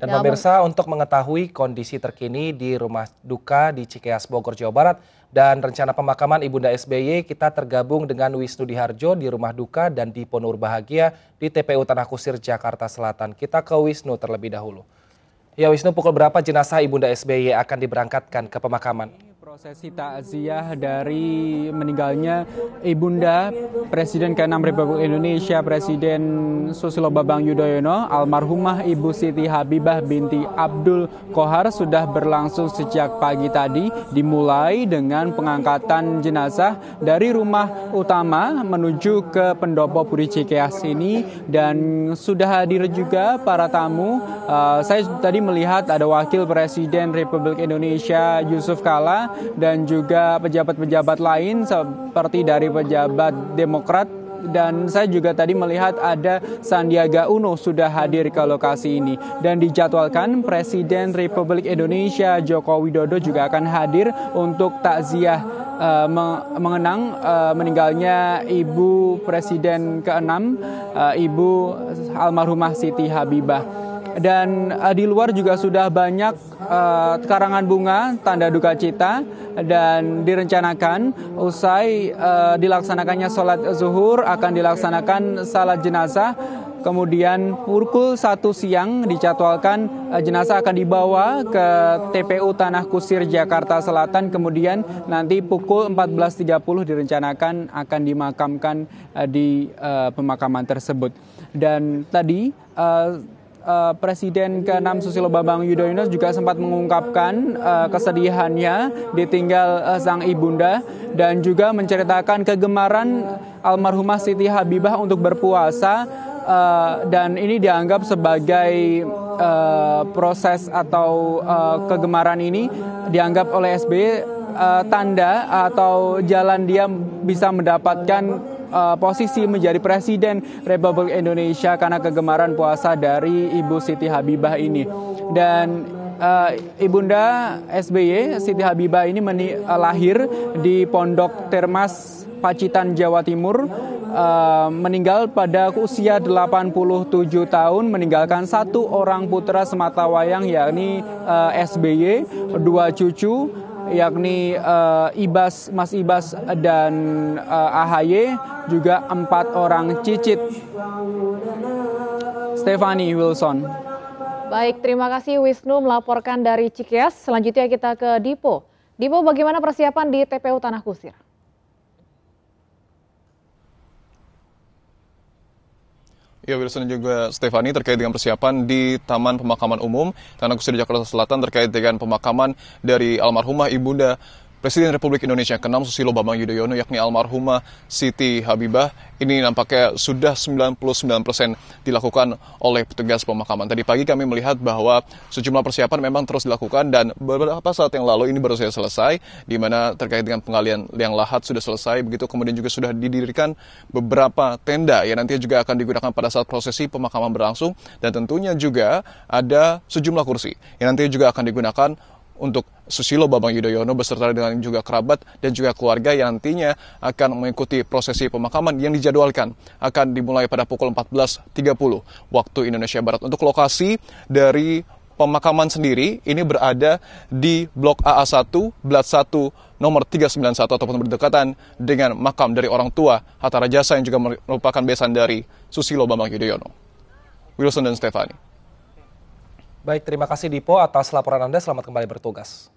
Dan ya, pemirsa untuk mengetahui kondisi terkini di rumah duka di Cikeas Bogor Jawa Barat dan rencana pemakaman Ibunda SBY kita tergabung dengan Wisnu Diharjo di rumah duka dan di Ponur Bahagia di TPU Tanah Kusir Jakarta Selatan. Kita ke Wisnu terlebih dahulu. Ya Wisnu pukul berapa jenazah Ibunda SBY akan diberangkatkan ke pemakaman? prosesi takziah dari meninggalnya Ibunda Presiden ke-6 Republik Indonesia Presiden Susilo Babang Yudhoyono almarhumah Ibu Siti Habibah binti Abdul Kohar sudah berlangsung sejak pagi tadi dimulai dengan pengangkatan jenazah dari rumah utama menuju ke pendopo Puri Cikeas ini dan sudah hadir juga para tamu uh, saya tadi melihat ada Wakil Presiden Republik Indonesia Yusuf Kala dan juga pejabat-pejabat lain seperti dari pejabat Demokrat dan saya juga tadi melihat ada Sandiaga Uno sudah hadir ke lokasi ini dan dijadwalkan Presiden Republik Indonesia Joko Widodo juga akan hadir untuk takziah uh, mengenang uh, meninggalnya Ibu Presiden ke-6 uh, eh, Ibu almarhumah Siti Habibah dan uh, di luar juga sudah banyak uh, karangan bunga tanda duka cita dan direncanakan usai uh, dilaksanakannya sholat zuhur akan dilaksanakan salat jenazah Kemudian pukul satu siang dicatwalkan jenazah akan dibawa ke TPU Tanah Kusir Jakarta Selatan. Kemudian nanti pukul 14.30 direncanakan akan dimakamkan di uh, pemakaman tersebut. Dan tadi uh, Eh, Presiden ke-6 Susilo Bambang Yudhoyono juga sempat mengungkapkan uh, kesedihannya ditinggal uh, sang ibunda dan juga menceritakan kegemaran almarhumah Siti Habibah untuk berpuasa uh, dan ini dianggap sebagai uh, proses atau uh, kegemaran ini dianggap oleh SBY uh, tanda atau jalan dia bisa mendapatkan uh, posisi menjadi presiden Republik Indonesia karena kegemaran puasa dari Ibu Siti Habibah ini. Dan uh, Ibunda SBY Siti Habibah ini meni, eh, lahir di Pondok Termas Pacitan Jawa Timur uh, meninggal pada usia 87 tahun meninggalkan satu orang putra semata wayang yakni uh, SBY, dua cucu yakni uh, Ibas Mas Ibas dan uh, eh, AHY juga empat orang cicit Stefani Wilson. Baik, terima kasih Wisnu melaporkan dari Cikias. Selanjutnya kita ke Dipo. Dipo, bagaimana persiapan di TPU Tanah Kusir? Ya, Wilson dan juga Stefani terkait dengan persiapan di Taman Pemakaman Umum Tanah Kusir Jakarta Selatan terkait dengan pemakaman dari almarhumah Ibunda Presiden Republik Indonesia ke-6 Susilo Bambang Yudhoyono yakni almarhumah Siti Habibah ini nampaknya sudah 99% dilakukan oleh petugas pemakaman. Tadi pagi kami melihat bahwa sejumlah persiapan memang terus dilakukan dan beberapa saat yang lalu ini baru saja selesai di mana terkait dengan penggalian liang lahat sudah selesai begitu kemudian juga sudah didirikan beberapa tenda yang nantinya juga akan digunakan pada saat prosesi pemakaman berlangsung dan tentunya juga ada sejumlah kursi yang nantinya juga akan digunakan untuk Susilo Bambang Yudhoyono beserta dengan juga kerabat dan juga keluarga yang nantinya akan mengikuti prosesi pemakaman yang dijadwalkan akan dimulai pada pukul 14.30 waktu Indonesia Barat. Untuk lokasi dari pemakaman sendiri ini berada di blok AA1, Blat 1, nomor 391 ataupun berdekatan dengan makam dari orang tua Hatta Rajasa yang juga merupakan besan dari Susilo Bambang Yudhoyono. Wilson dan Stefani. Baik, terima kasih Dipo atas laporan Anda. Selamat kembali bertugas.